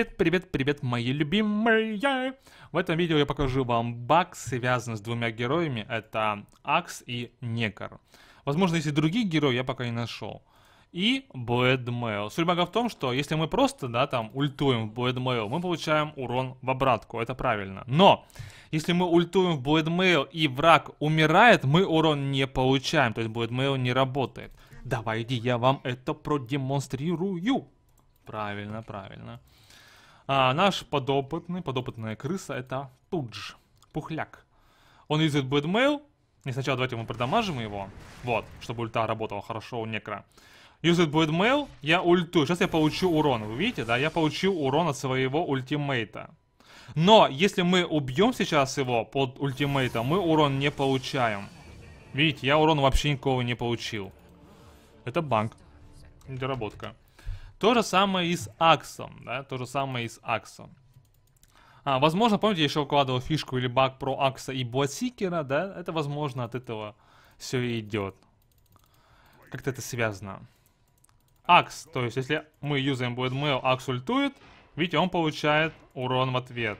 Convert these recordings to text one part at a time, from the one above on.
Привет, привет, привет, мои любимые! В этом видео я покажу вам баг, связанный с двумя героями. Это Акс и Некор. Возможно, есть и другие герои, я пока не нашел. И Блэдмейл. Суть бага в том, что если мы просто, да, там, ультуем в Блэдмейл, мы получаем урон в обратку. Это правильно. Но, если мы ультуем в Блэдмейл и враг умирает, мы урон не получаем. То есть Блэдмейл не работает. Давайте я вам это продемонстрирую. Правильно, правильно. А наш подопытный, подопытная крыса, это Тудж, пухляк. Он юзает Бэдмейл. И сначала давайте мы продамажим его. Вот, чтобы ульта работала хорошо у некра. Юзает Бэдмейл, я ультую. Сейчас я получу урон. Вы видите, да? Я получил урон от своего ультимейта. Но если мы убьем сейчас его под ультимейтом, мы урон не получаем. Видите, я урон вообще никого не получил. Это банк. Доработка. То же самое и с Аксом, да, то же самое и с Аксом. А, возможно, помните, я еще укладывал фишку или баг про Акса и Бласикера, да? Это, возможно, от этого все идет. Как-то это связано. Акс, то есть, если мы юзаем Bloodmail, Акс ультует, видите, он получает урон в ответ.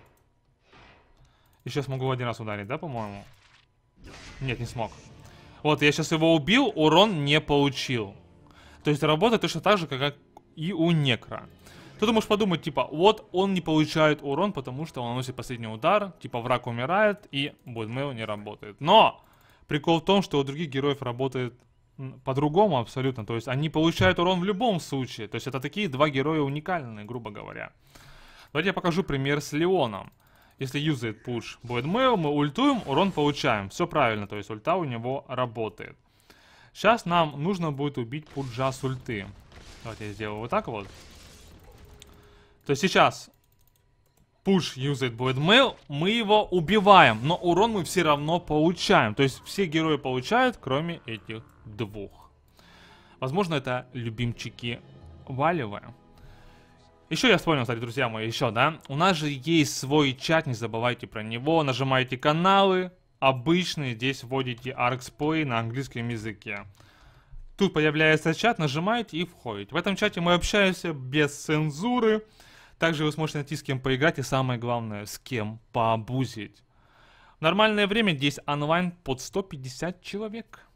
И сейчас могу один раз ударить, да, по-моему? Нет, не смог. Вот, я сейчас его убил, урон не получил. То есть работает точно так же, как, и у Некра. Ты то подумать, типа, вот он не получает урон, потому что он наносит последний удар, типа враг умирает и Бодмейл не работает. Но прикол в том, что у других героев работает по-другому абсолютно. То есть они получают урон в любом случае. То есть это такие два героя уникальные, грубо говоря. Давайте я покажу пример с Леоном. Если юзает пуш Бойдмейл, мы ультуем, урон получаем. Все правильно, то есть ульта у него работает. Сейчас нам нужно будет убить пуджа с ульты. Давайте я сделаю вот так вот. То есть сейчас push юзает будет mail, мы его убиваем, но урон мы все равно получаем. То есть все герои получают, кроме этих двух. Возможно, это любимчики Валева. Еще я вспомнил, кстати, друзья мои, еще, да? У нас же есть свой чат, не забывайте про него. Нажимаете каналы, обычные, здесь вводите ArxPlay на английском языке. Тут появляется чат, нажимаете и входите. В этом чате мы общаемся без цензуры. Также вы сможете найти с кем поиграть и самое главное, с кем пообузить. В нормальное время здесь онлайн под 150 человек.